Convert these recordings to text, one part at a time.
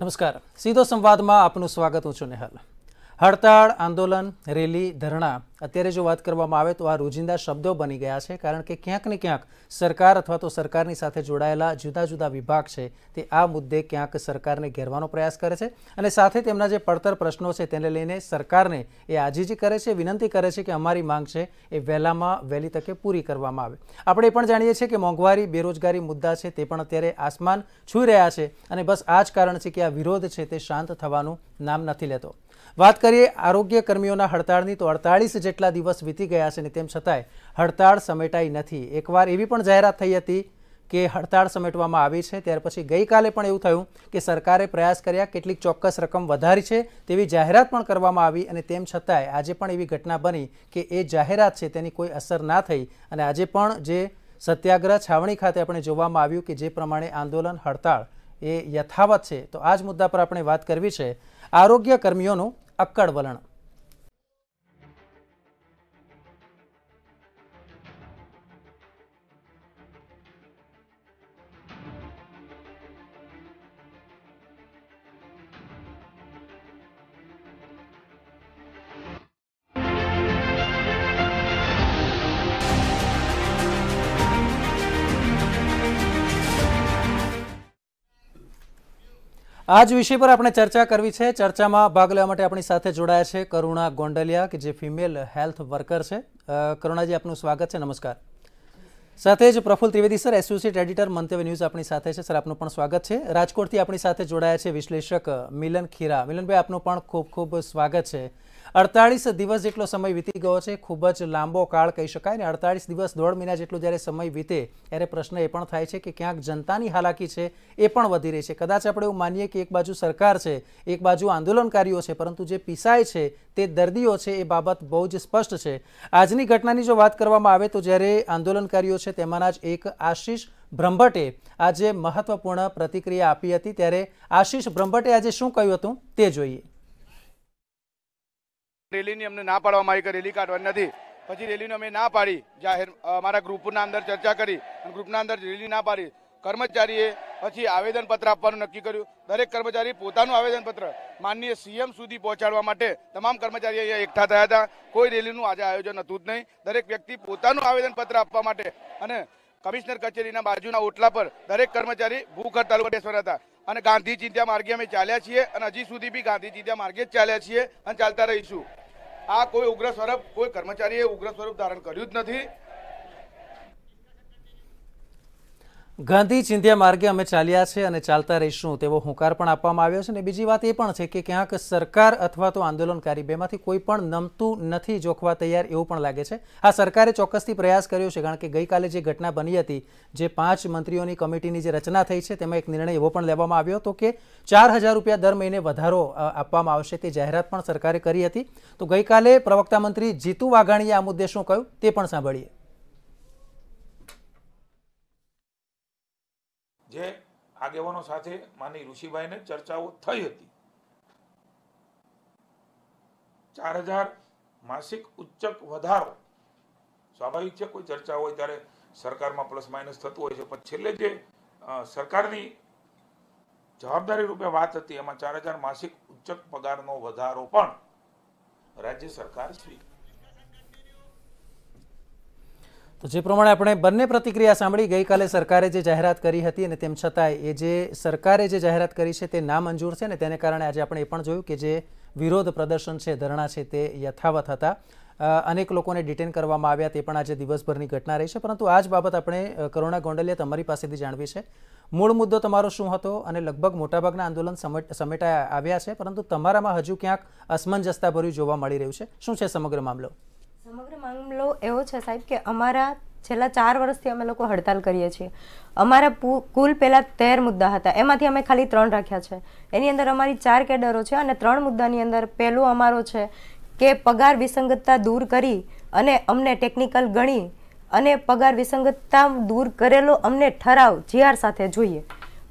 નમસ્કાર સીધો સંવાદમાં આપનું સ્વાગત હું છું નેહલ હડતાળ આંદોલન રેલી ધરણા અત્યારે જો વાત કરવામાં આવે તો આ રોજિંદા શબ્દો બની ગયા છે કારણ કે ક્યાંક ને ક્યાંક સરકાર અથવા તો સરકારની સાથે જોડાયેલા જુદા જુદા વિભાગ છે તે આ મુદ્દે ક્યાંક સરકારને ઘેરવાનો પ્રયાસ કરે છે અને સાથે તેમના જે પડતર પ્રશ્નો છે તેને લઈને સરકારને એ આજીજી કરે છે વિનંતી કરે છે કે અમારી માંગ છે એ વહેલામાં વહેલી તકે પૂરી કરવામાં આવે આપણે પણ જાણીએ છીએ કે મોંઘવારી બેરોજગારી મુદ્દા છે તે પણ અત્યારે આસમાન છૂઈ રહ્યા છે અને બસ આ જ કારણ છે કે આ વિરોધ છે તે શાંત થવાનું નામ નથી લેતો વાત કરીએ આરોગ્ય કર્મીઓના હડતાળની તો અડતાળીસ જેટલા દિવસ વીતી ગયા છે ને તેમ છતાંય હડતાળ સમેટાઈ નથી એકવાર એવી પણ જાહેરાત થઈ હતી કે હડતાળ સમેટવામાં આવી છે ત્યાર પછી ગઈકાલે પણ એવું થયું કે સરકારે પ્રયાસ કર્યા કેટલીક ચોક્કસ રકમ વધારી છે તેવી જાહેરાત પણ કરવામાં આવી અને તેમ છતાંય આજે પણ એવી ઘટના બની કે એ જાહેરાત છે તેની કોઈ અસર ના થઈ અને આજે પણ જે સત્યાગ્રહ છાવણી ખાતે આપણે જોવામાં આવ્યું કે જે પ્રમાણે આંદોલન હડતાળ એ યથાવત છે તો આ જ મુદ્દા પર આપણે વાત કરવી છે આરોગ્ય કર્મીઓનું અક્કડ વલણ આજ વિષય પર આપણે ચર્ચા કરવી છે ચર્ચામાં ભાગ લેવા માટે આપણી સાથે જોડાયા છે કરુણા ગોંડલિયા કે જે ફિમેલ હેલ્થ વર્કર છે કરુણાજી આપનું સ્વાગત છે નમસ્કાર સાથે જ Praful Trivedi sir associate editor Mantavya news આપણી સાથે છે સર આપનું પણ સ્વાગત છે રાજકોટથી આપણી સાથે જોડાયા છે વિશ્લેષક મિલન ખીરા મિલનભાઈ આપનું પણ ખૂબ ખૂબ સ્વાગત છે અડતાળીસ દિવસ જેટલો સમય વીતી ગયો છે ખૂબ જ લાંબો કાળ કહી શકાય ને અડતાળીસ દિવસ દોઢ મહિના જેટલો જ્યારે સમય વીતે ત્યારે પ્રશ્ન એ પણ થાય છે કે ક્યાંક જનતાની હાલાકી છે એ પણ વધી રહી છે કદાચ આપણે એવું માનીએ કે એક બાજુ સરકાર છે એક બાજુ આંદોલનકારીઓ છે પરંતુ જે પીસાય છે તે દર્દીઓ છે એ બાબત બહુ જ સ્પષ્ટ છે આજની ઘટનાની જો વાત કરવામાં આવે તો જ્યારે આંદોલનકારીઓ છે તેમાંના જ એક આશીષ બ્રહ્મભટ્ટે આજે મહત્વપૂર્ણ પ્રતિક્રિયા આપી હતી ત્યારે આશીષ બ્રહ્મભટ્ટે આજે શું કહ્યું હતું તે જોઈએ રેલીની અમને ના પાડવામાં આવી કે રેલી કાઢવાની નથી પછી રેલીને અમે ના પાડી જાહેર અમારા ગ્રુપના અંદર ચર્ચા કરી અને ગ્રુપના અંદર રેલી ના પાડી કર્મચારીએ પછી આવેદનપત્ર આપવાનું નક્કી કર્યું દરેક કર્મચારી પોતાનું આવેદનપત્ર માનનીય સીએમ સુધી પહોંચાડવા માટે તમામ કર્મચારી અહીંયા એકઠા થયા હતા કોઈ રેલીનું આજે આયોજન હતું જ નહીં દરેક વ્યક્તિ પોતાનું આવેદનપત્ર આપવા માટે અને કમિશનર કચેરીના બાજુના ઓટલા પર દરેક કર્મચારી ભૂખ હડતાલ બેસવાના હતા અને ગાંધી ચિંત્યા માર્ગે અમે ચાલ્યા છીએ અને હજી સુધી બી ગાંધીજી ત્યાં માર્ગે જ ચાલ્યા છીએ અને ચાલતા રહીશું આ કોઈ ઉગ્ર સ્વરૂપ કોઈ કર્મચારીએ ઉગ્ર સ્વરૂપ ધારણ કર્યું જ નથી ગાંધી ચિંધ્યા માર્ગે અમે ચાલ્યા છે અને ચાલતા રહીશું તેવો હુંકાર પણ આપવામાં આવ્યો છે અને બીજી વાત એ પણ છે કે ક્યાંક સરકાર અથવા તો આંદોલનકારી બેમાંથી કોઈ પણ નમતું નથી જોખવા તૈયાર એવું પણ લાગે છે આ સરકારે ચોક્કસથી પ્રયાસ કર્યો છે કારણ કે ગઈકાલે જે ઘટના બની હતી જે પાંચ મંત્રીઓની કમિટીની જે રચના થઈ છે તેમાં એક નિર્ણય એવો પણ લેવામાં આવ્યો હતો કે ચાર હજાર રૂપિયા દર મહિને વધારો આપવામાં આવશે તે જાહેરાત પણ સરકારે કરી હતી તો ગઈકાલે પ્રવક્તા મંત્રી જીતુ વાઘાણીએ આ મુદ્દે શું કહ્યું તે પણ સાંભળીએ જે આગેવાનો સાથે માની ઋષિભાઈને ચર્ચાઓ થઈ હતી ચાર હજાર માસિક ઉચ્ચક વધારો સ્વાભાવિક છે કોઈ ચર્ચા હોય ત્યારે સરકારમાં પ્લસ માઇનસ થતું હોય છે પણ છેલ્લે જે સરકારની જવાબદારી રૂપે વાત હતી એમાં ચાર હજાર માસિક ઉચ્ચક પગારનો વધારો પણ રાજ્ય સરકાર સ્વીકાર તો જે પ્રમાણે આપણે બંને પ્રતિક્રિયા સાંભળી ગઈકાલે સરકારે જે જાહેરાત કરી હતી અને તેમ છતાંય એ જે સરકારે જે જાહેરાત કરી છે તે નામંજૂર છે ને તેને કારણે આજે આપણે એ પણ જોયું કે જે વિરોધ પ્રદર્શન છે ધરણા છે તે યથાવત હતા અનેક લોકોને ડિટેન કરવામાં આવ્યા તે પણ આજે દિવસભરની ઘટના રહી છે પરંતુ આ જ બાબત આપણે કરુણા ગોંડલિયા તમારી પાસેથી જાણવી છે મૂળ મુદ્દો તમારો શું હતો અને લગભગ મોટાભાગના આંદોલન સમેટાયા આવ્યા છે પરંતુ તમારામાં હજુ ક્યાંક અસમંજસતા ભર્યું જોવા મળી રહ્યું છે શું છે સમગ્ર મામલો સમગ્ર મામલો એવો છે સાહેબ કે અમારા છેલ્લા ચાર વર્ષથી અમે લોકો હડતાલ કરીએ છીએ અમારા કુલ પહેલાં તેર મુદ્દા હતા એમાંથી અમે ખાલી ત્રણ રાખ્યા છે એની અંદર અમારી ચાર કેડરો છે અને ત્રણ મુદ્દાની અંદર પહેલું અમારો છે કે પગાર વિસંગતતા દૂર કરી અને અમને ટેકનિકલ ગણી અને પગાર વિસંગતતા દૂર કરેલો અમને ઠરાવ જીઆર સાથે જોઈએ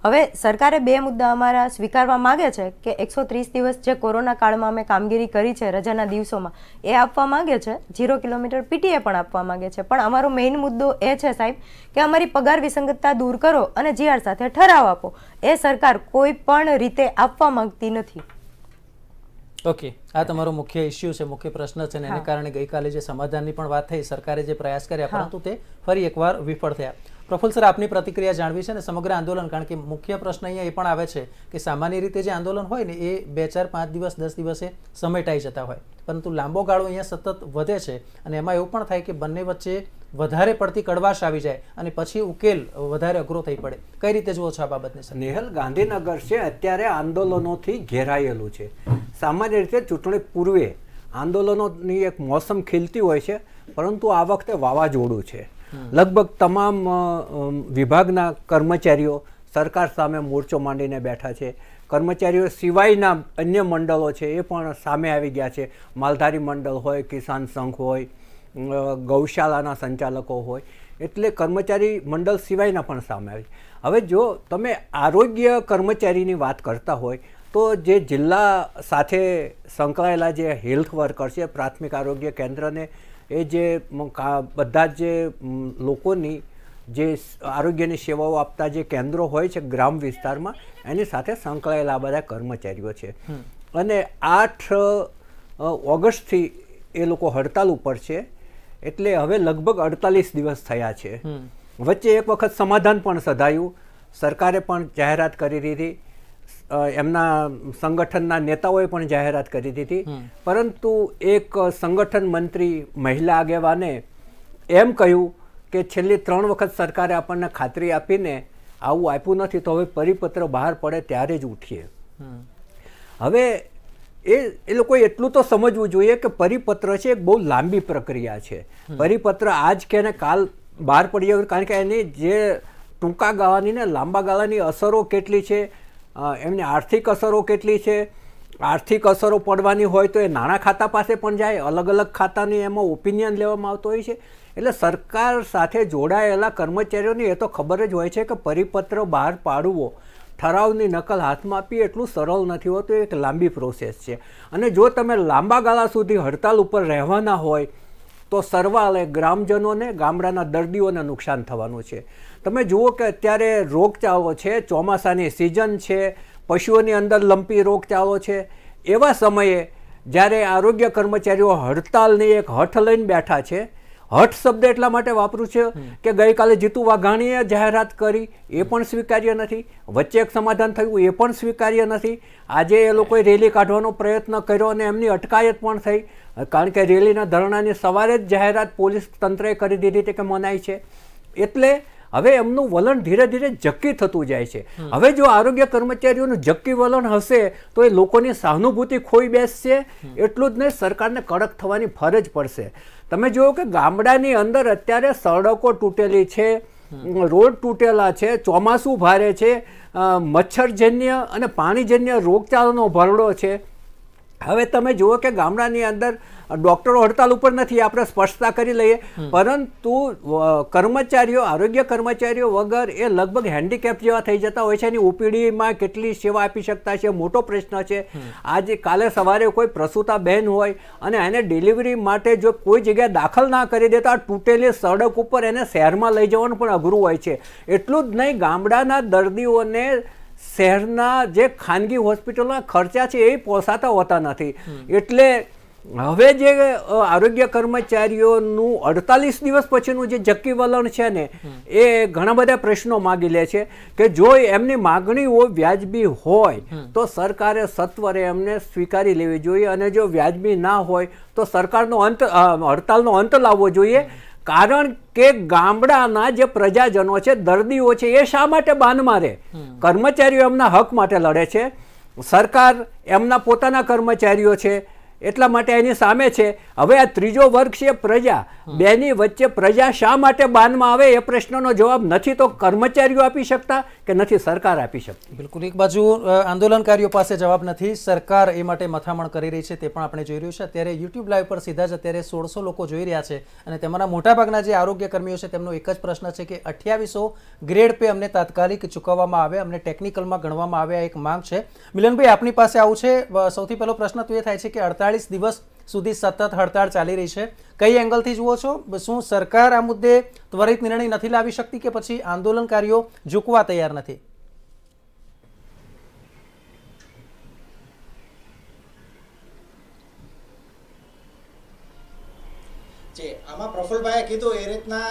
હવે સરકારે બે મુદ્દા અમારા સ્વીકારવા માગે છે કે એકસો ત્રીસ દિવસ જે કોરોના કાળમાં અમે કામગીરી કરી છે રજાના દિવસોમાં એ આપવા માગે છે ઝીરો કિલોમીટર પીટીએ પણ આપવા માગે છે પણ અમારો મેઇન મુદ્દો એ છે સાહેબ કે અમારી પગાર વિસંગતતા દૂર કરો અને જીઆર સાથે ઠરાવ આપો એ સરકાર કોઈ પણ રીતે આપવા માંગતી નથી ઓકે આ તમારો મુખ્ય ઇસ્યુ છે મુખ્ય પ્રશ્ન છે અને એને કારણે ગઈકાલે જે સમાધાનની પણ વાત થઈ સરકારે જે પ્રયાસ કર્યા પરંતુ તે ફરી એકવાર વિફળ થયા પ્રફુલ્લ સર આપની પ્રતિક્રિયા જાણવી છે અને સમગ્ર આંદોલન કારણ કે મુખ્ય પ્રશ્ન અહીંયા એ પણ આવે છે કે સામાન્ય રીતે જે આંદોલન હોય ને એ બે ચાર પાંચ દિવસ દસ દિવસે સમેટાઈ જતા હોય પરંતુ લાંબો ગાળો અહીંયા સતત વધે છે અને એમાં એવું પણ થાય કે બંને વચ્ચે વધારે પડતી કડવાશ આવી જાય અને પછી ઉકેલ વધારે અઘરો થઈ પડે કઈ રીતે જુઓ છો આ બાબતને નેહલ ગાંધીનગર છે અત્યારે આંદોલનોથી ઘેરાયેલું છે સામાન્ય રીતે ચૂંટણી પૂર્વે આંદોલનોની એક મોસમ ખીલતી હોય છે પરંતુ આ વખતે વાવાઝોડું છે લગભગ તમામ વિભાગના કર્મચારીઓ સરકાર સામે મોરચો માંડીને બેઠા છે કર્મચારીઓ સિવાયના અન્ય મંડળો છે એ પણ સામે આવી ગયા છે માલધારી મંડળ હોય કિસાન સંઘ હોય ગૌશાળાના સંચાલકો હોય એટલે કર્મચારી મંડળ સિવાયના પણ સામે આવી હવે જો તમે આરોગ્ય કર્મચારીની વાત કરતા હોય તો જે જિલ્લા સાથે સંકળાયેલા જે હેલ્થ વર્કર છે પ્રાથમિક આરોગ્ય કેન્દ્રને એ જે બધા જે લોકોની જે આરોગ્યની સેવાઓ આપતા જે કેન્દ્રો હોય છે ગ્રામ વિસ્તારમાં એની સાથે સંકળાયેલા બધા કર્મચારીઓ છે અને આઠ ઓગસ્ટથી એ લોકો હડતાલ ઉપર છે એટલે હવે લગભગ અડતાલીસ દિવસ થયા છે વચ્ચે એક વખત સમાધાન પણ સધાયું સરકારે પણ જાહેરાત કરી દીધી એમના સંગઠનના નેતાઓએ પણ જાહેરાત કરી દીધી પરંતુ એક સંગઠન મંત્રી મહિલા આગેવાને એમ કહ્યું કે છેલ્લી ત્રણ વખત સરકારે આપણને ખાતરી આપીને આવું આપ્યું નથી તો હવે પરિપત્ર બહાર પડે ત્યારે જ ઉઠીએ હવે એ એ લોકોએ એટલું તો સમજવું જોઈએ કે પરિપત્ર છે એક બહુ લાંબી પ્રક્રિયા છે પરિપત્ર આજ કે કાલ બહાર પડી જાય કારણ કે એની જે ટૂંકા ગાળાની ને લાંબા ગાળાની અસરો કેટલી છે એમની આર્થિક અસરો કેટલી છે આર્થિક અસરો પડવાની હોય તો એ નાણાં ખાતા પાસે પણ જાય અલગ અલગ ખાતાની એમાં ઓપિનિયન લેવામાં આવતો હોય છે એટલે સરકાર સાથે જોડાયેલા કર્મચારીઓની એ તો ખબર જ હોય છે કે પરિપત્ર બહાર પાડવો ઠરાવની નકલ હાથમાં આપી એટલું સરળ નથી હોતું એક લાંબી પ્રોસેસ છે અને જો તમે લાંબા ગાળા સુધી હડતાલ ઉપર રહેવાના હોય તો સર્વાલય ગ્રામજનોને ગામડાના દર્દીઓને નુકસાન થવાનું છે તમે જુઓ કે અત્યારે રોગચાળો છે ચોમાસાની સિઝન છે પશુઓની અંદર લંપી રોગચાળો છે એવા સમયે જ્યારે આરોગ્ય કર્મચારીઓ હડતાલની એક હઠ લઈને બેઠા છે હઠ શબ્દ એટલા માટે વાપરું છે કે ગઈકાલે જીતુ વાઘાણીએ જાહેરાત કરી એ પણ સ્વીકાર્ય નથી વચ્ચે એક સમાધાન થયું એ પણ સ્વીકાર્ય નથી આજે એ લોકોએ રેલી કાઢવાનો પ્રયત્ન કર્યો અને એમની અટકાયત પણ થઈ કારણ કે રેલીના ધરણાની સવારે જ જાહેરાત પોલીસ તંત્રએ કરી દીધી હતી કે મનાય છે એટલે હવે એમનું વલણ ધીરે ધીરે જક્કી થતું જાય છે હવે જો આરોગ્ય કર્મચારીઓનું જક્કી વલણ હશે તો એ લોકોની સહાનુભૂતિ ખોઈ બેસશે એટલું જ નહીં સરકારને કડક થવાની ફરજ પડશે તમે જુઓ કે ગામડાની અંદર અત્યારે સડકો તૂટેલી છે રોડ તૂટેલા છે ચોમાસું ભારે છે મચ્છરજન્ય અને પાણીજન્ય રોગચાળાનો ભરડો છે હવે તમે જુઓ કે ગામડાની અંદર ડૉક્ટરો હડતાલ ઉપર નથી આપણે સ્પષ્ટતા કરી લઈએ પરંતુ કર્મચારીઓ આરોગ્ય કર્મચારીઓ વગર એ લગભગ હેન્ડીકેપ જેવા થઈ જતા હોય છે એની ઓપીડીમાં કેટલી સેવા આપી શકતા છે મોટો પ્રશ્ન છે આજે કાલે સવારે કોઈ પ્રસૂતા બહેન હોય અને એને ડિલિવરી માટે જો કોઈ જગ્યાએ દાખલ ના કરી દેતા તૂટેલી સડક ઉપર એને શહેરમાં લઈ જવાનું પણ અઘરું હોય છે એટલું જ નહીં ગામડાના દર્દીઓને શહેરના જે ખાનગી હોસ્પિટલના ખર્ચા છે એ પોસાતા હોતા નથી એટલે હવે જે આરોગ્ય કર્મચારીઓનું અડતાલીસ દિવસ પછીનું જે જક્કી વલણ છે ને એ ઘણા બધા પ્રશ્નો માગી લે છે કે જો એમની માગણીઓ વ્યાજબી હોય તો સરકારે સત્વરે એમને સ્વીકારી લેવી જોઈએ અને જો વ્યાજબી ના હોય તો સરકારનો અંત હડતાલનો અંત લાવવો જોઈએ કારણ કે ગામડાના જે પ્રજાજનો છે દર્દીઓ છે એ શા માટે બાન મારે કર્મચારીઓ એમના હક માટે લડે છે સરકાર એમના પોતાના કર્મચારીઓ છે એટલા માટે એની સામે છે હવે આ ત્રીજો વર્ગ છે પ્રજા બેની વચ્ચે પ્રજા શા માટે બાનમાં આવે એ પ્રશ્નનો જવાબ નથી તો કર્મચારીઓ આપી શકતા કે નથી સરકાર આપી શકતી બિલકુલ એક બાજુ આંદોલનકારીઓ પાસે જવાબ નથી સરકાર એ માટે મથામણ કરી રહી છે તે પણ આપણે જોઈ રહ્યું છે અત્યારે યુટ્યુબ લાઈવ પર સીધા જ અત્યારે સોળસો લોકો જોઈ રહ્યા છે અને તેમાંના મોટાભાગના જે આરોગ્ય કર્મીઓ છે તેમનો એક જ પ્રશ્ન છે કે અઠ્યાવીસો ગ્રેડ પે અમને તાત્કાલિક ચૂકવવામાં આવે અમને ટેકનિકલમાં ગણવામાં આવે એક માંગ છે મિલનભાઈ આપની પાસે આવું છે સૌથી પહેલો પ્રશ્ન તો એ થાય છે કે અડતાળીસ બેતાલીસ દિવસ સુધી સતત હડતાળ ચાલી રહી છે કઈ એંગલથી જુઓ છો શું સરકાર આ મુદ્દે ત્વરિત નિર્ણય નથી લાવી શકતી કે પછી આંદોલનકારીઓ ઝૂકવા તૈયાર નથી આમાં પ્રફુલભાઈએ કીધું એ રીતના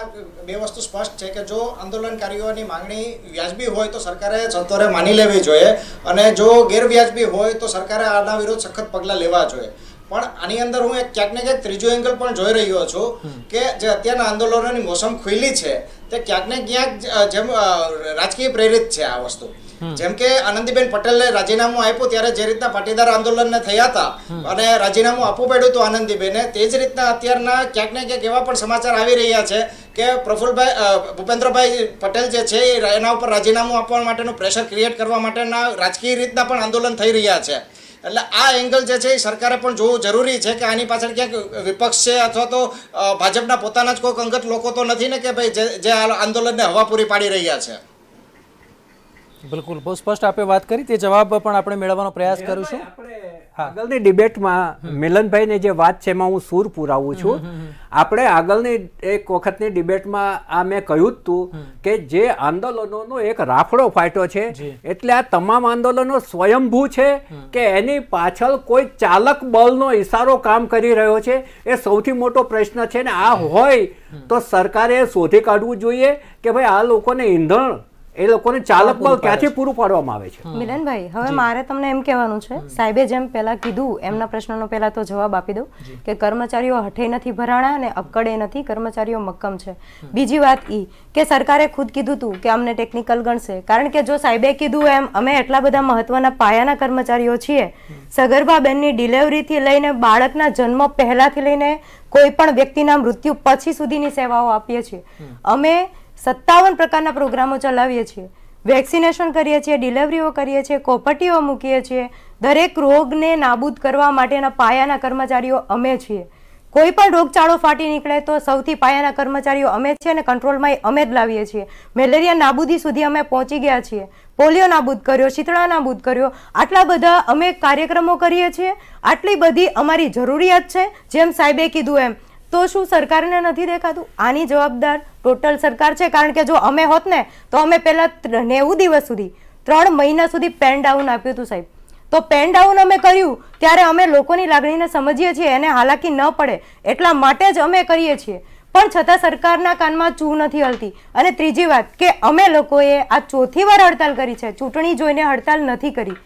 બે વસ્તુ સ્પષ્ટ છે કે જો આંદોલનકારીઓની માંગણી વ્યાજબી હોય તો સરકારે સત્વરે માની લેવી જોઈએ અને જો ગેરવ્યાજબી હોય તો સરકારે આના વિરુદ્ધ સખત પગલાં લેવા જોઈએ પણ આની અંદર હું એક ક્યાંક ને ક્યાંક ત્રીજો એંગલ પણ જોઈ રહ્યો છું કે જે અત્યારના આંદોલનોની મોસમ ખુલ્લી છે તે ક્યાંક ને ક્યાંક જેમ રાજકીય પ્રેરિત છે આ વસ્તુ જેમ કે આનંદીબેન પટેલે રાજીનામું આપ્યું ત્યારે જે રીતના પાટીદાર આંદોલનને થયા હતા અને રાજીનામું આપવું પડ્યું હતું આનંદીબેને તે જ રીતના અત્યારના ક્યાંક ને ક્યાંક એવા પણ સમાચાર આવી રહ્યા છે કે પ્રફુલભાઈ ભૂપેન્દ્રભાઈ પટેલ જે છે એના ઉપર રાજીનામું આપવા માટેનું પ્રેશર ક્રિએટ કરવા માટેના રાજકીય રીતના પણ આંદોલન થઈ રહ્યા છે એટલે આ એંગલ જે છે એ સરકારે પણ જોવું જરૂરી છે કે આની પાછળ ક્યાંક વિપક્ષ છે અથવા તો ભાજપના પોતાના જ કોઈક અંગત લોકો તો નથી ને કે ભાઈ જે આ આંદોલનને હવા પૂરી પાડી રહ્યા છે બિલકુલ બહુ સ્પષ્ટ આપે વાત કરી તે જવાબ પણ આપણે મેળવવાનો પ્રયાસ કરીશું આગળની ડિબેટમાં મિલનભાઈની જે વાત છે એમાં હું સૂર પુરાવું છું આપણે આગળની એક વખતની ડિબેટમાં આ મેં કહ્યું હતું કે જે આંદોલનોનો એક રાફડો ફાટ્યો છે એટલે આ તમામ આંદોલનો સ્વયંભૂ છે કે એની પાછળ કોઈ ચાલક બળનો ઇશારો કામ કરી રહ્યો છે એ સૌથી મોટો પ્રશ્ન છે ને આ હોય તો સરકારે શોધી કાઢવું જોઈએ કે ભાઈ આ લોકોને ઈંધણ એ લોકોને ચાલક બળ ક્યાંથી પૂરું પાડવામાં આવે છે મિલનભાઈ હવે મારે તમને એમ કહેવાનું છે સાહેબે જેમ પહેલા કીધું એમના પ્રશ્નનો પહેલા તો જવાબ આપી દઉં કે કર્મચારીઓ હઠે નથી ભરાણા અને અપકડે નથી કર્મચારીઓ મક્કમ છે બીજી વાત ઈ કે સરકારે ખુદ કીધું હતું કે અમને ટેકનિકલ ગણશે કારણ કે જો સાહેબે કીધું એમ અમે એટલા બધા મહત્વના પાયાના કર્મચારીઓ છીએ સગર્ભા બેનની ડિલિવરીથી લઈને બાળકના જન્મ પહેલાથી લઈને કોઈ પણ વ્યક્તિના મૃત્યુ પછી સુધીની સેવાઓ આપીએ છીએ અમે સત્તાવન પ્રકારના પ્રોગ્રામો ચલાવીએ છીએ વેક્સિનેશન કરીએ છીએ ડિલિવરીઓ કરીએ છીએ કોપટીઓ મૂકીએ છીએ દરેક રોગને નાબૂદ કરવા માટેના પાયાના કર્મચારીઓ અમે છીએ કોઈ પણ રોગચાળો ફાટી નીકળે તો સૌથી પાયાના કર્મચારીઓ અમે છીએ અને કંટ્રોલમાં અમે જ લાવીએ છીએ મેલેરિયા નાબૂદી સુધી અમે પહોંચી ગયા છીએ પોલિયો નાબૂદ કર્યો શીતળા નાબૂદ કર્યો આટલા બધા અમે કાર્યક્રમો કરીએ છીએ આટલી બધી અમારી જરૂરિયાત છે જેમ સાહેબે કીધું એમ તો શું સરકારને નથી દેખાતું આની જવાબદાર ટોટલ સરકાર છે કારણ કે જો અમે હોત ને તો અમે પહેલાં નેવું દિવસ સુધી ત્રણ મહિના સુધી પેન ડાઉન આપ્યું હતું સાહેબ તો પેન ડાઉન અમે કર્યું ત્યારે અમે લોકોની લાગણીને સમજીએ છીએ એને હાલાકી ન પડે એટલા માટે જ અમે કરીએ છીએ પણ છતાં સરકારના કાનમાં ચૂ નથી હળતી અને ત્રીજી વાત કે અમે લોકોએ આ ચોથી વાર હડતાલ કરી છે ચૂંટણી જોઈને હડતાલ નથી કરી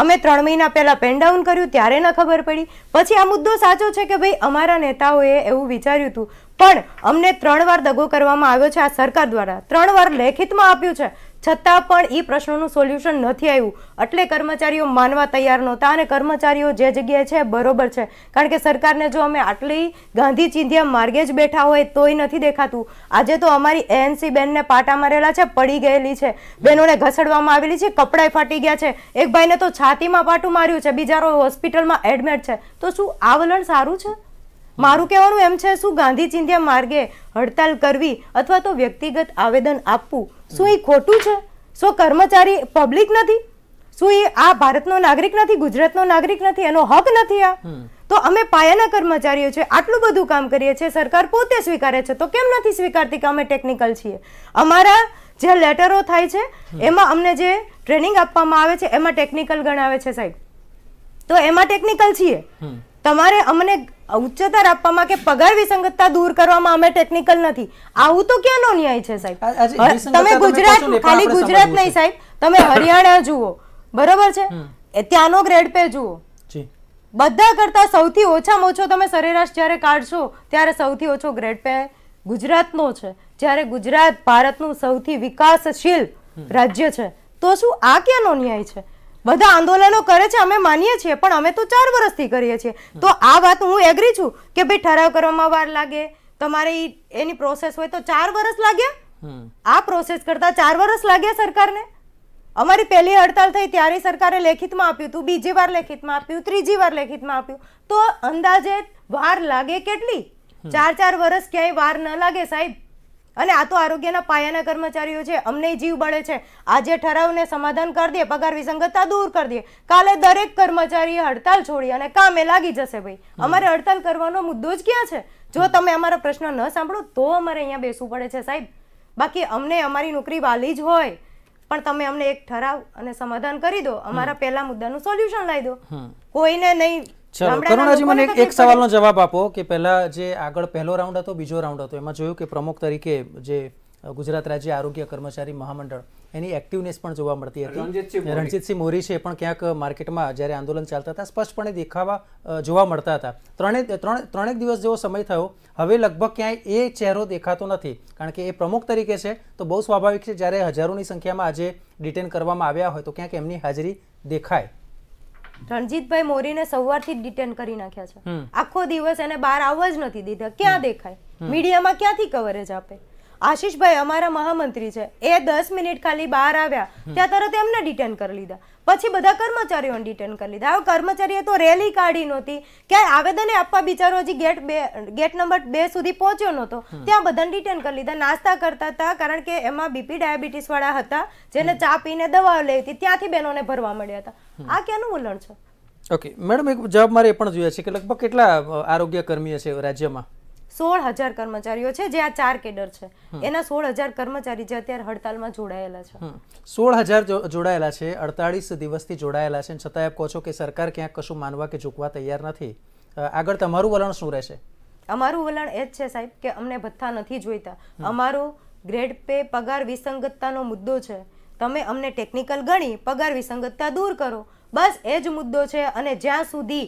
અમે ત્રણ મહિના પહેલાં પેન કર્યું ત્યારે ન ખબર પડી પછી આ મુદ્દો સાચો છે કે ભાઈ અમારા નેતાઓએ એવું વિચાર્યું હતું પણ અમને ત્રણ વાર દગો કરવામાં આવ્યો છે આ સરકાર દ્વારા ત્રણ વાર લેખિતમાં આપ્યું છે છતાં પણ એ પ્રશ્નોનું સોલ્યુશન નથી આવ્યું એટલે કર્મચારીઓ માનવા તૈયાર નહોતા અને કર્મચારીઓ જે જગ્યાએ છે બરોબર છે કારણ કે સરકારને જો અમે આટલી ગાંધી ચિંધ્યા માર્ગે જ બેઠા હોય તોય નથી દેખાતું આજે તો અમારી એએનસી બેનને પાટા મારેલા છે પડી ગયેલી છે બહેનોને ઘસડવામાં આવેલી છે કપડાય ફાટી ગયા છે એક ભાઈને તો છાતીમાં પાટું માર્યું છે બીજારો હોસ્પિટલમાં એડમિટ છે તો શું આ સારું છે મારું કહેવાનું એમ છે શું ગાંધી ચિંધ્યા માર્ગે હડતાલ કરવી અથવા તો વ્યક્તિગત આવેદન આપવું શું એ ખોટું છે શું કર્મચારી પબ્લિક નથી શું એ આ ભારતનો નાગરિક નથી ગુજરાતનો નાગરિક નથી એનો હક નથી આ તો અમે પાયાના કર્મચારીઓ છે આટલું બધું કામ કરીએ છીએ સરકાર પોતે સ્વીકારે છે તો કેમ નથી સ્વીકારતી કે અમે ટેકનિકલ છીએ અમારા જે લેટરો થાય છે એમાં અમને જે ટ્રેનિંગ આપવામાં આવે છે એમાં ટેકનિકલ ગણાવે છે સાહેબ તો એમાં ટેકનિકલ છીએ તમારે અમને ઉચ્ચતર આપવામાં કે પગાર વિસંગતતા દૂર કરવામાં અમે ટેકનિકલ નથી આવું તો ક્યાંનો ન્યાય છે સાહેબ તમે ગુજરાત ખાલી ગુજરાત નહીં સાહેબ તમે હરિયાણા જુઓ બરોબર છે ત્યાંનો ગ્રેડ પે જુઓ બધા કરતા સૌથી ઓછામાં ઓછો તમે સરેરાશ જ્યારે કાઢશો ત્યારે સૌથી ઓછો ગ્રેડ પે ગુજરાતનો છે જ્યારે ગુજરાત ભારતનું સૌથી વિકાસશીલ રાજ્ય છે તો શું આ ક્યાંનો ન્યાય છે બધા આંદોલનો કરે છે અમે માનીએ છીએ પણ અમે તો ચાર વર્ષથી કરીએ છીએ તો આ વાત હું એગ્રી છું કે ભાઈ ઠરાવ કરવામાં વાર લાગે તમારી એની પ્રોસેસ હોય તો ચાર વર્ષ લાગ્યા આ પ્રોસેસ કરતા ચાર વર્ષ લાગ્યા સરકારને અમારી પહેલી હડતાલ થઈ ત્યારે સરકારે લેખિતમાં આપ્યું હતું બીજી વાર લેખિતમાં આપ્યું ત્રીજી વાર લેખિતમાં આપ્યું તો અંદાજે વાર લાગે કેટલી ચાર ચાર વર્ષ ક્યાંય વાર ન લાગે સાહેબ અને આ તો આરોગ્યના પાયાના કર્મચારીઓ છે અમને જીવ બળે છે આજે ઠરાવને સમાધાન કરી દે પગાર વિસંગતતા દૂર કરી દે કાલે દરેક કર્મચારીએ હડતાલ છોડી અને કામે લાગી જશે ભાઈ અમારે હડતાલ કરવાનો મુદ્દો જ ક્યાં છે જો તમે અમારો પ્રશ્ન ન સાંભળો તો અમારે અહીંયા બેસવું પડે છે સાહેબ બાકી અમને અમારી નોકરી વાલી જ હોય પણ તમે અમને એક ઠરાવ અને સમાધાન કરી દો અમારા પહેલા મુદ્દાનું સોલ્યુશન લાવી દો કોઈને નહીં ચલો કરુણાજી મને એક સવાલનો જવાબ આપો કે પહેલા જે આગળ પહેલો રાઉન્ડ હતો બીજો રાઉન્ડ હતો એમાં જોયું કે પ્રમુખ તરીકે જે ગુજરાત રાજ્ય આરોગ્ય કર્મચારી મહામંડળ એની એક્ટિવનેસ પણ જોવા મળતી હતી રણજીતસિંહ મોરી છે પણ ક્યાંક માર્કેટમાં જ્યારે આંદોલન ચાલતા હતા સ્પષ્ટપણે દેખાવા જોવા મળતા હતા ત્રણે ત્રણ ત્રણેક દિવસ જેવો સમય થયો હવે લગભગ ક્યાંય એ ચહેરો દેખાતો નથી કારણ કે એ પ્રમુખ તરીકે છે તો બહુ સ્વાભાવિક છે જ્યારે હજારોની સંખ્યામાં આજે ડિટેન કરવામાં આવ્યા હોય તો ક્યાંક એમની હાજરી દેખાય રણજીતભાઈ મોરીને સવારથી ડિટેન કરી નાખ્યા છે આખો દિવસ એને બહાર આવવા જ નથી દીધા ક્યાં દેખાય મીડિયામાં ક્યાંથી કવરેજ આપે આશીષભાઈ અમારા મહામંત્રી છે એ દસ મિનિટ ખાલી બહાર આવ્યા ત્યાં તરત એમને ડિટેન કરી લીધા પછી બધા કર્મચારીઓને ડિટેન કરી લીધા હવે કર્મચારીએ તો રેલી કાઢી નહોતી કે આવેદને આપવા બિચારો હજી ગેટ બે ગેટ નંબર બે સુધી પહોંચ્યો નહોતો ત્યાં બધાને ડિટેન કરી લીધા નાસ્તા કરતા હતા કારણ કે એમાં બીપી ડાયાબિટીસ વાળા હતા જેને ચા પીને દવાઓ લઈ હતી ત્યાંથી બહેનોને ભરવા મળ્યા હતા આ ક્યાંનું વલણ છે ઓકે મેડમ એક જવાબ મારે એ પણ જોઈએ છે કે લગભગ કેટલા આરોગ્ય કર્મીઓ છે રાજ્યમાં સોળ હજાર કર્મચારીઓ છે જે આ ચાર કેડર છે એના સોળ હજાર કર્મચારી જે અત્યારે હડતાલમાં જોડાયેલા છે સોળ હજાર જોડાયેલા છે અડતાળીસ દિવસથી જોડાયેલા છે છતાં આપ કહો છો કે સરકાર ક્યાંક કશું માનવા કે ઝૂકવા તૈયાર નથી આગળ તમારું વલણ શું રહેશે અમારું વલણ એ જ છે સાહેબ કે અમને ભથ્થા નથી જોઈતા અમારો ગ્રેડ પે પગાર વિસંગતતાનો મુદ્દો છે તમે અમને ટેકનિકલ ગણી પગાર વિસંગતતા દૂર કરો બસ એ જ મુદ્દો છે અને જ્યાં સુધી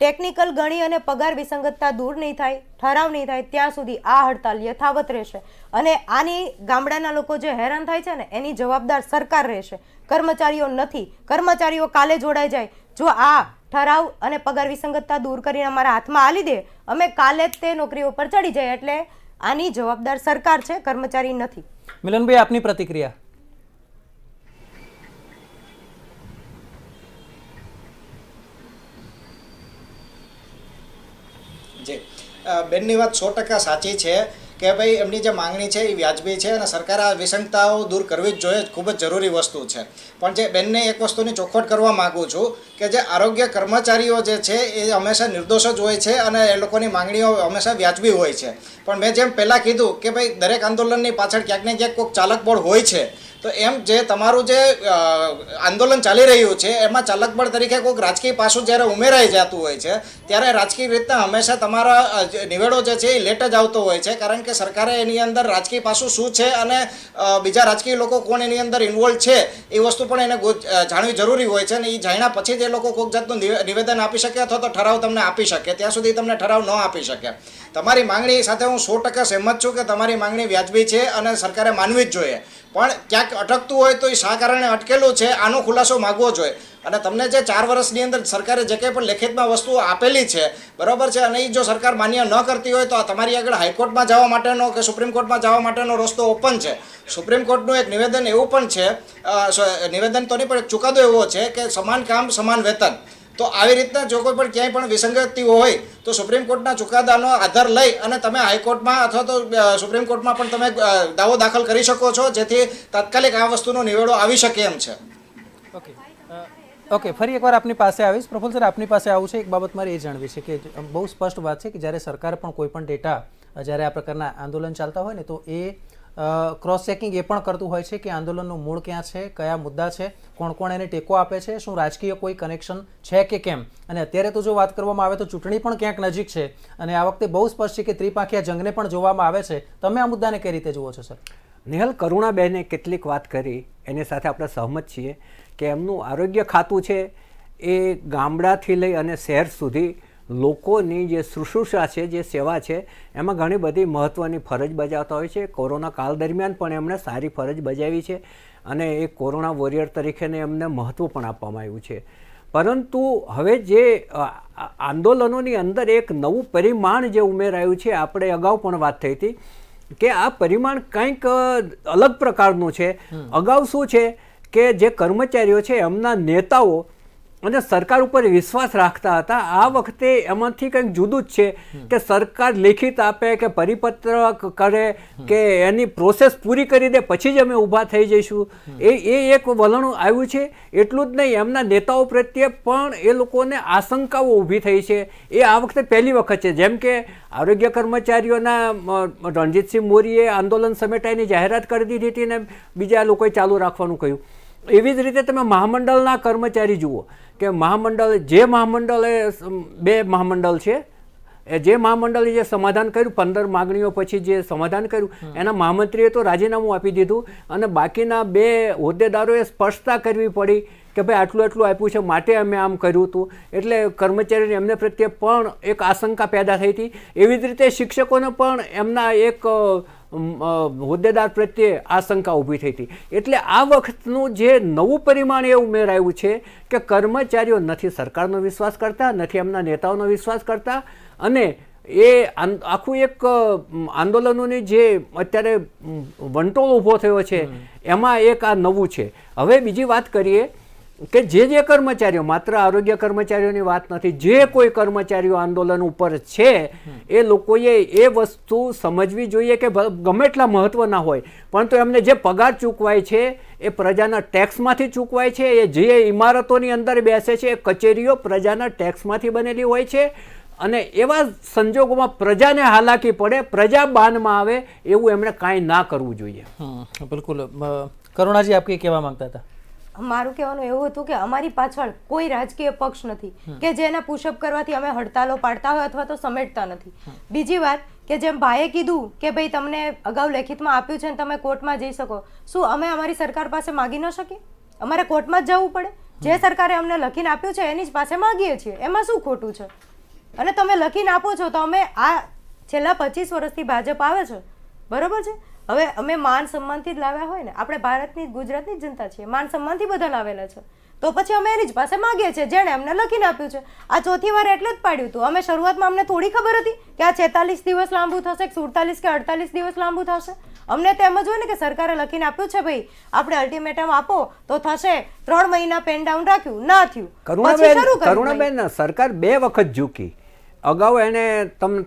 ટેકનિકલ ગણી અને પગાર વિસંગતતા દૂર નહીં થાય ઠરાવ નહીં થાય ત્યાં સુધી આ હડતાલ યથાવત રહેશે અને આની ગામડાના લોકો જે હેરાન થાય છે ને એની જવાબદાર સરકાર રહેશે કર્મચારીઓ નથી કર્મચારીઓ કાલે જોડાઈ જાય જો આ ઠરાવ અને પગાર વિસંગતતા દૂર કરીને અમારા હાથમાં આલી દે અમે કાલે જ તે નોકરીઓ પર ચડી જાય એટલે આની જવાબદાર સરકાર છે કર્મચારી નથી મિલનભાઈ આપની પ્રતિક્રિયા જે બેનની વાત સો ટકા સાચી છે કે ભાઈ એમની જે માંગણી છે એ વ્યાજબી છે અને સરકાર આ વિસંગતાઓ દૂર કરવી જ જોઈએ ખૂબ જ જરૂરી વસ્તુ છે પણ જે બેનને એક વસ્તુની ચોખવટ કરવા માગું છું કે જે આરોગ્ય કર્મચારીઓ જે છે એ હંમેશા નિર્દોષ જ હોય છે અને એ લોકોની માંગણીઓ હંમેશા વ્યાજબી હોય છે પણ મેં જેમ પહેલાં કીધું કે ભાઈ દરેક આંદોલનની પાછળ ક્યાંક ને ક્યાંક કોઈક ચાલક બળ હોય છે તો એમ જે તમારું જે આંદોલન ચાલી રહ્યું છે એમાં ચાલક બળ તરીકે કોઈક રાજકીય પાસું જ્યારે ઉમેરાઈ જતું હોય છે ત્યારે રાજકીય રીતના હંમેશા તમારા નિવેડો જે છે એ લેટ જ આવતો હોય છે કારણ કે સરકારે એની અંદર રાજકીય પાસું શું છે અને બીજા રાજકીય લોકો કોણ એની અંદર ઇન્વોલ્વ છે એ વસ્તુ પણ એને જાણવી જરૂરી હોય છે અને એ જાણ્યા પછી જ એ લોકો કોઈક જાતનું નિવેદન આપી શકે અથવા તો ઠરાવ તમને આપી શકે ત્યાં સુધી તમને ઠરાવ ન આપી શકે તમારી માંગણી સાથે હું સો ટકા સહેમત છું કે તમારી માંગણી વ્યાજબી છે અને સરકારે માનવી જ જોઈએ પણ ક્યાંક અટકતું હોય તો એ શા કારણે અટકેલું છે આનો ખુલાસો માગવો જોઈએ અને તમને જે ચાર વર્ષની અંદર સરકારે જે કંઈ પણ લેખિતમાં વસ્તુઓ આપેલી છે બરાબર છે અને એ જો સરકાર માન્ય ન કરતી હોય તો તમારી આગળ હાઈકોર્ટમાં જવા માટેનો કે સુપ્રીમ કોર્ટમાં જવા માટેનો રસ્તો ઓપન છે સુપ્રીમ કોર્ટનું એક નિવેદન એવું પણ છે નિવેદન તો નહીં પણ એક ચુકાદો એવો છે કે સમાન કામ સમાન વેતન તો આવી રીતના જો કોઈ પણ ક્યાંય પણ વિસંગતિ હોય તો સુપ્રીમ કોર્ટના ચુકાદાનો આધાર લઈ અને તમે હાઈકોર્ટમાં અથવા તો સુપ્રીમ કોર્ટમાં પણ તમે દાવો દાખલ કરી શકો છો જેથી તાત્કાલિક આ વસ્તુનો નિવેડો આવી શકે એમ છે ઓકે ઓકે ફરી એકવાર આપની પાસે આવીશ પ્રફુલ સર આપની પાસે આવું છે એક બાબત મારે એ જાણવી છે કે બહુ સ્પષ્ટ વાત છે કે જ્યારે સરકાર પણ કોઈ પણ ડેટા જ્યારે આ પ્રકારના આંદોલન ચાલતા હોય ને તો એ ક્રોસ ચેકિંગ એ પણ કરતું હોય છે કે આંદોલનનું મૂળ ક્યાં છે કયા મુદ્દા છે કોણ કોણ એને ટેકો આપે છે શું રાજકીય કોઈ કનેક્શન છે કે કેમ અને અત્યારે તો જો વાત કરવામાં આવે તો ચૂંટણી પણ ક્યાંક નજીક છે અને આ વખતે બહુ સ્પષ્ટ છે કે ત્રિપાંખિયા જંગને પણ જોવામાં આવે છે તમે આ મુદ્દાને કઈ રીતે જુઓ છો સર નિહલ કરુણાબેને કેટલીક વાત કરી એની સાથે આપણે સહમત છીએ કે એમનું આરોગ્ય ખાતું છે એ ગામડાથી લઈ અને શહેર સુધી લોકોની જે શુશ્રુષા છે જે સેવા છે એમાં ઘણી બધી મહત્ત્વની ફરજ બજાવતા હોય છે કોરોના કાળ દરમિયાન પણ એમણે સારી ફરજ બજાવી છે અને એ કોરોના વોરિયર તરીકેને એમને મહત્ત્વ પણ આપવામાં આવ્યું છે પરંતુ હવે જે આંદોલનોની અંદર એક નવું પરિમાણ જે ઉમેરાયું છે આપણે અગાઉ પણ વાત થઈ હતી કે આ પરિમાણ કંઈક અલગ પ્રકારનું છે અગાઉ શું છે કે જે કર્મચારીઓ છે એમના નેતાઓ અને સરકાર ઉપર વિશ્વાસ રાખતા હતા આ વખતે એમાંથી કંઈક જુદું જ છે કે સરકાર લેખિત આપે કે પરિપત્ર કરે કે એની પ્રોસેસ પૂરી કરી દે પછી જ અમે ઊભા થઈ જઈશું એ એ એક વલણ આવ્યું છે એટલું જ નહીં એમના નેતાઓ પ્રત્યે પણ એ લોકોને આશંકાઓ ઊભી થઈ છે એ આ વખતે પહેલી વખત છે જેમ કે આરોગ્ય કર્મચારીઓના રણજીતસિંહ મોરીએ આંદોલન સમેટાઈની જાહેરાત કરી દીધી હતી ને બીજા લોકોએ ચાલુ રાખવાનું કહ્યું એવી જ રીતે તમે મહામંડળના કર્મચારી જુઓ કે મહામંડળ જે મહામંડળે બે મહામંડળ છે એ જે મહામંડળે જે સમાધાન કર્યું પંદર માગણીઓ પછી જે સમાધાન કર્યું એના મહામંત્રીએ તો રાજીનામું આપી દીધું અને બાકીના બે હોદ્દેદારોએ સ્પષ્ટતા કરવી પડી કે ભાઈ આટલું આટલું આપ્યું છે માટે અમે આમ કર્યું હતું એટલે કર્મચારીને એમને પ્રત્યે પણ એક આશંકા પેદા થઈ હતી એવી જ રીતે શિક્ષકોને પણ એમના એક હોદ્દેદાર પ્રત્યે આશંકા ઊભી થઈ હતી એટલે આ વખતનું જે નવું પરિમાણ એ ઉમેરાયું છે કે કર્મચારીઓ નથી સરકારનો વિશ્વાસ કરતા નથી એમના નેતાઓનો વિશ્વાસ કરતા અને એ આખું એક આંદોલનોની જે અત્યારે વંટોળ ઊભો થયો છે એમાં એક આ નવું છે હવે બીજી વાત કરીએ કે જે જે કર્મચારીઓ માત્ર આરોગ્ય કર્મચારીઓની વાત નથી જે કોઈ કર્મચારીઓ આંદોલન ઉપર છે એ લોકોએ એ વસ્તુ સમજવી જોઈએ કે ગમે એટલા ના હોય પરંતુ એમને જે પગાર ચૂકવાય છે એ પ્રજાના ટેક્સમાંથી ચૂકવાય છે એ જે ઇમારતોની અંદર બેસે છે એ કચેરીઓ પ્રજાના ટેક્સમાંથી બનેલી હોય છે અને એવા સંજોગોમાં પ્રજાને હાલાકી પડે પ્રજા બાનમાં આવે એવું એમણે કાંઈ ના કરવું જોઈએ બિલકુલ કરુણાજી આપ કહેવા માંગતા હતા મારું કહેવાનું એવું હતું કે અમારી પાછળ કોઈ રાજકીય પક્ષ નથી કે જેના પુશઅપ કરવાથી અમે હડતાલો પાડતા હોય અથવા તો સમેટતા નથી બીજી વાત કે જેમ ભાઈએ કીધું કે ભાઈ તમને અગાઉ લેખિતમાં આપ્યું છે ને તમે કોર્ટમાં જઈ શકો શું અમે અમારી સરકાર પાસે માગી ન શકીએ અમારે કોર્ટમાં જ જવું પડે જે સરકારે અમને લખીને આપ્યું છે એની જ પાસે માગીએ છીએ એમાં શું ખોટું છે અને તમે લખીને આપો છો તો અમે આ છેલ્લા પચીસ વર્ષથી ભાજપ આવે છે બરોબર છે હવે અમે માન સન્માનથી જ લાવ્યા હોય ને આપણે ભારતની ગુજરાતની જનતા છીએ માન સન્માનથી બધા લાવેલા છે તો પછી અમે એની જ પાસે માગીએ છીએ જેણે અમને લખીને આપ્યું છે આ ચોથી વાર એટલે જ પાડ્યું હતું અમે શરૂઆતમાં અમને થોડી ખબર હતી કે આ છેતાલીસ દિવસ લાંબુ થશે સુડતાલીસ કે અડતાલીસ દિવસ લાંબુ થશે અમને તો એમ જ હોય ને કે સરકારે લખીને આપ્યું છે ભાઈ આપણે અલ્ટિમેટમ આપો તો થશે ત્રણ મહિના પેન ડાઉન રાખ્યું ના થયું કરુણાબેન સરકાર બે વખત ઝૂકી અગાઉ એને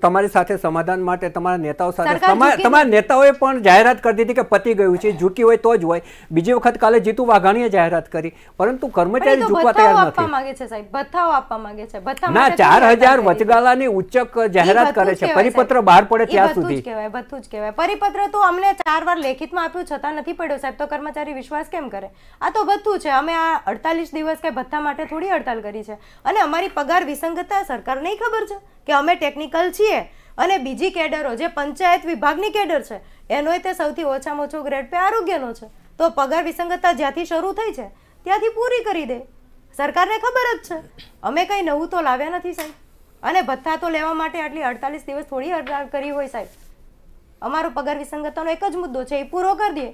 તમારી સાથે સમાધાન માટે તમારા નેતાઓ સાથે તમારા નેતાઓએ પણ જાહેરાત કરી દીધી કે પતી ગયું છે ઝૂકી હોય તો જ હોય બીજી વખત કાલે જીતુ વાઘાણીએ જાહેરાત કરી પરંતુ કર્મચારી ઝૂકવા તૈયાર નથી માંગે છે સાહેબ ભથ્થાઓ આપવા માંગે છે વચગાલાની ઉચ્ચક જાહેરાત કરે છે પરિપત્ર બહાર પડે ત્યાં સુધી કહેવાય બધું જ કહેવાય પરિપત્ર તો અમને ચાર વાર લેખિતમાં આપ્યું છતાં નથી પડ્યો સાહેબ તો કર્મચારી વિશ્વાસ કેમ કરે આ તો બધું છે અમે આ અડતાલીસ દિવસ કે ભથ્થા માટે થોડી હડતાલ કરી છે અને અમારી પગાર વિસંગતતા નહીં ખબર છે કે અમે ટેકનિકલ છીએ અને બીજી કેડરો જે પંચાયત વિભાગની કેડર છે એનોય તે સૌથી ઓછામાં ઓછો ગ્રેડ પે આરોગ્યનો છે તો પગાર વિસંગતતા જ્યાંથી શરૂ થઈ છે ત્યાંથી પૂરી કરી દે સરકારને ખબર જ છે અમે કંઈ નવું તો લાવ્યા નથી સાહેબ અને ભથ્થા તો લેવા માટે આટલી અડતાલીસ દિવસ થોડી હડતાળ કરી હોય સાહેબ અમારો પગાર વિસંગતતાનો એક જ મુદ્દો છે એ પૂરો કરી દે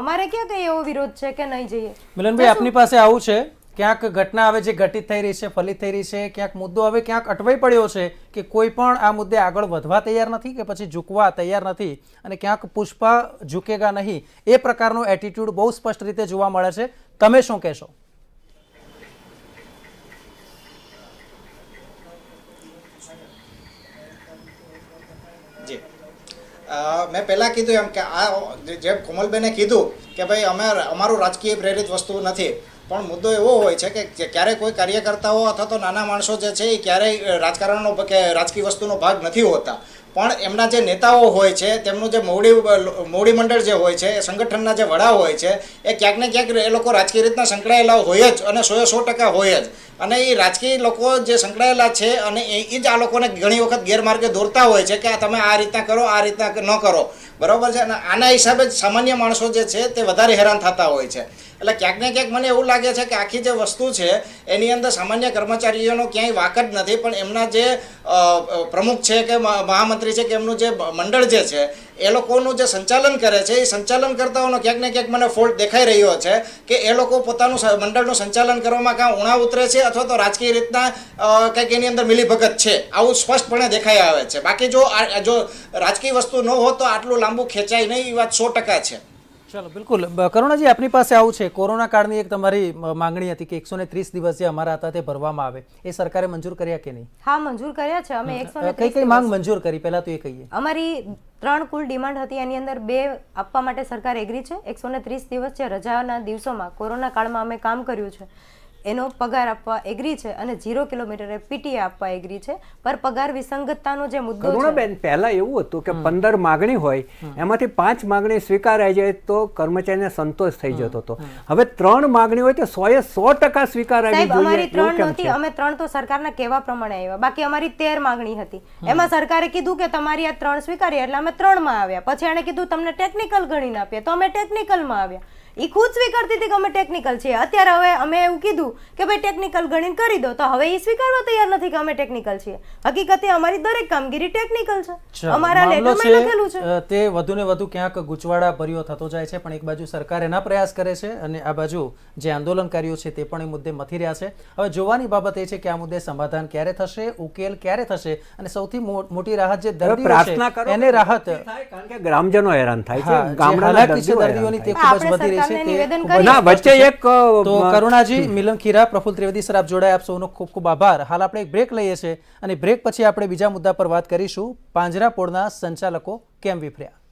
અમારે ક્યાં કંઈ એવો વિરોધ છે કે નહીં જઈએ મિલનભાઈ આપની પાસે આવું છે ક્યાંક ઘટના હવે જે ઘટિત થઈ રહી છે ફલિત થઈ રહી છે ક્યાંક મુદ્દો હવે ક્યાંક અટવાઈ પડ્યો છે કે કોઈ પણ આ મુદ્દે આગળ વધવા તૈયાર નથી કે પછી ઝૂકવા તૈયાર નથી અને ક્યાંક પુષ્પા ઝૂકેગા નહીં એ પ્રકારનો એટીટ્યૂડ બહુ સ્પષ્ટ રીતે જોવા મળે છે તમે શું કહેશો મેં પહેલાં કીધું એમ કે આ જેમ કોમલબેને કીધું કે ભાઈ અમે અમારું રાજકીય પ્રેરિત વસ્તુ નથી પણ મુદ્દો એવો હોય છે કે ક્યારેય કોઈ કાર્યકર્તાઓ અથવા તો નાના માણસો જે છે એ ક્યારેય રાજકારણનો કે રાજકીય વસ્તુનો ભાગ નથી હોતા પણ એમના જે નેતાઓ હોય છે તેમનું જે મોડી મોવડી મંડળ જે હોય છે એ સંગઠનના જે વડા હોય છે એ ક્યાંક ને ક્યાંક એ લોકો રાજકીય રીતના સંકળાયેલા હોય જ અને સો સો ટકા હોય જ અને એ રાજકીય લોકો જે સંકળાયેલા છે અને એ જ આ લોકોને ઘણી વખત ગેરમાર્ગે દોરતા હોય છે કે આ તમે આ રીતના કરો આ રીતના ન કરો બરાબર છે અને આના હિસાબે જ સામાન્ય માણસો જે છે તે વધારે હેરાન થતા હોય છે એટલે ક્યાંક ને ક્યાંક મને એવું લાગે છે કે આખી જે વસ્તુ છે એની અંદર સામાન્ય કર્મચારીઓનો ક્યાંય વાક જ નથી પણ એમના જે પ્રમુખ છે કે મહામંત્રી મંત્રી છે કે એમનું જે મંડળ જે છે એ લોકોનું જે સંચાલન કરે છે એ સંચાલન કરતાઓનો ક્યાંક ને ક્યાંક મને ફોલ્ટ દેખાઈ રહ્યો છે કે એ લોકો પોતાનું મંડળનું સંચાલન કરવામાં કાં ઉણા ઉતરે છે અથવા તો રાજકીય રીતના કંઈક એની અંદર મિલીભગત છે આવું સ્પષ્ટપણે દેખાઈ આવે છે બાકી જો આ જો રાજકીય વસ્તુ ન હોત તો આટલું લાંબુ ખેંચાય નહીં એ વાત સો ટકા છે ચાલો બિલકુલ કરુણાજી આપની પાસે આવું છે કોરોના કાળની એક તમારી માંગણી હતી કે એકસો ને ત્રીસ દિવસ જે અમારા હતા તે ભરવામાં આવે એ સરકારે મંજૂર કર્યા કે નહીં હા મંજૂર કર્યા છે અમે એકસો કઈ કઈ માંગ મંજૂર કરી પહેલા તો એ કહીએ અમારી ત્રણ કુલ ડિમાન્ડ હતી એની અંદર બે આપવા માટે સરકાર એગ્રી છે એકસો ને ત્રીસ દિવસ છે રજાના દિવસોમાં કોરોના કાળમાં અમે કામ કર્યું છે એનો પગાર આપવા એગ્રી છે અને ઝીરો કિલોમીટરે પીટીએ આપવા એગ્રી છે પર પગાર વિસંગતતાનો જે મુદ્દો છે બેન પહેલા એવું હતું કે પંદર માગણી હોય એમાંથી પાંચ માગણી સ્વીકારાઈ જાય તો કર્મચારીને સંતોષ થઈ જતો હતો હવે ત્રણ માગણી હોય તો સો એ સો ટકા સ્વીકારાવી અમારી ત્રણ નહોતી અમે ત્રણ તો સરકારના કેવા પ્રમાણે આવ્યા બાકી અમારી તેર માગણી હતી એમાં સરકારે કીધું કે તમારી આ ત્રણ સ્વીકારી એટલે અમે ત્રણમાં આવ્યા પછી એણે કીધું તમને ટેકનિકલ ગણીને આપીએ તો અમે ટેકનિકલમાં આવ્યા એ ખુદ સ્વીકારતી હતી કે અમે ટેકનિકલ છીએ અત્યારે હવે અમે એવું કીધું કે ભાઈ ટેકનિકલ ગણિત કરી દો તો હવે એ સ્વીકારવા તૈયાર નથી કે અમે ટેકનિકલ છીએ હકીકતે અમારી દરેક કામગીરી ટેકનિકલ છે અમારા લેટરમાં લખેલું છે તે વધુ ને વધુ ક્યાંક ગુચવાડા ભર્યો થતો જાય છે પણ એક બાજુ સરકાર એના પ્રયાસ કરે છે અને આ બાજુ જે આંદોલનકારીઓ છે તે પણ એ મુદ્દે મથી રહ્યા છે હવે જોવાની બાબત એ છે કે આ મુદ્દે સમાધાન ક્યારે થશે ઉકેલ ક્યારે થશે અને સૌથી મોટી રાહત જે દર્દીઓ છે એને રાહત કારણ કે ગ્રામજનો હેરાન થાય છે ગામડાના દર્દીઓની તે ખૂબ જ વધી રહી છે કરુણાજી મિલન ખીરા પ્રફુલ ત્રિવેદી સર આપ જોડાયા આપ સૌનો આભાર હાલ આપણે એક બ્રેક લઈએ અને બ્રેક પછી આપણે બીજા મુદ્દા પર વાત કરીશું પાંજરાપોળના સંચાલકો કેમ વિફર્યા